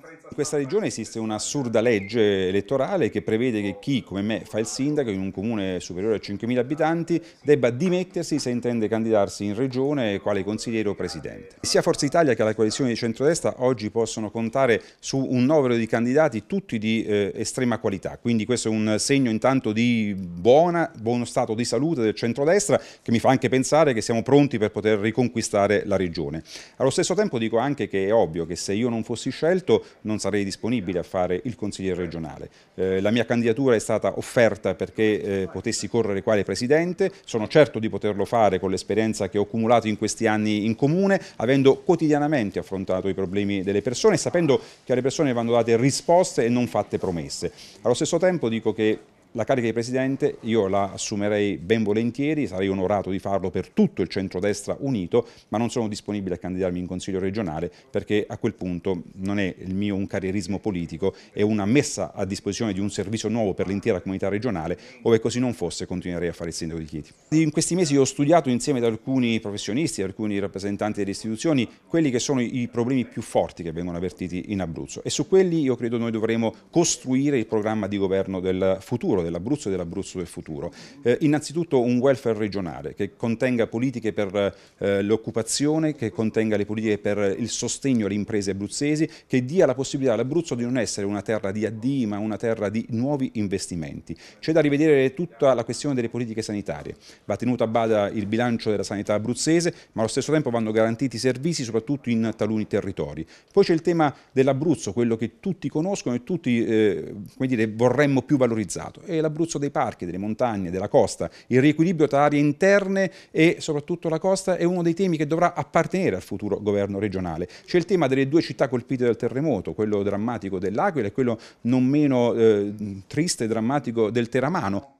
In questa regione esiste un'assurda legge elettorale che prevede che chi, come me, fa il sindaco in un comune superiore a 5.000 abitanti debba dimettersi se intende candidarsi in regione quale consigliere o presidente. Sia Forza Italia che la coalizione di centrodestra oggi possono contare su un novero di candidati tutti di eh, estrema qualità, quindi questo è un segno intanto di buona, buono stato di salute del centrodestra che mi fa anche pensare che siamo pronti per poter riconquistare la regione. Allo stesso tempo dico anche che è ovvio che se io non fossi scelto non sarei disponibile a fare il consigliere regionale. Eh, la mia candidatura è stata offerta perché eh, potessi correre quale presidente, sono certo di poterlo fare con l'esperienza che ho accumulato in questi anni in comune, avendo quotidianamente affrontato i problemi delle persone, e sapendo che alle persone vanno date risposte e non fatte promesse. Allo stesso tempo dico che la carica di Presidente io la assumerei ben volentieri, sarei onorato di farlo per tutto il centrodestra unito, ma non sono disponibile a candidarmi in Consiglio regionale perché a quel punto non è il mio un carrierismo politico, è una messa a disposizione di un servizio nuovo per l'intera comunità regionale, ove così non fosse continuerei a fare il sindaco di Chieti. In questi mesi ho studiato insieme ad alcuni professionisti, alcuni rappresentanti delle istituzioni, quelli che sono i problemi più forti che vengono avvertiti in Abruzzo e su quelli io credo noi dovremo costruire il programma di governo del futuro dell'Abruzzo e dell'Abruzzo del futuro. Eh, innanzitutto un welfare regionale che contenga politiche per eh, l'occupazione, che contenga le politiche per il sostegno alle imprese abruzzesi, che dia la possibilità all'Abruzzo di non essere una terra di addì ma una terra di nuovi investimenti. C'è da rivedere tutta la questione delle politiche sanitarie. Va tenuto a bada il bilancio della sanità abruzzese ma allo stesso tempo vanno garantiti i servizi soprattutto in taluni territori. Poi c'è il tema dell'Abruzzo, quello che tutti conoscono e tutti eh, dire, vorremmo più valorizzato e l'Abruzzo dei parchi, delle montagne, della costa. Il riequilibrio tra aree interne e soprattutto la costa è uno dei temi che dovrà appartenere al futuro governo regionale. C'è il tema delle due città colpite dal terremoto, quello drammatico dell'Aquila e quello non meno eh, triste e drammatico del Teramano.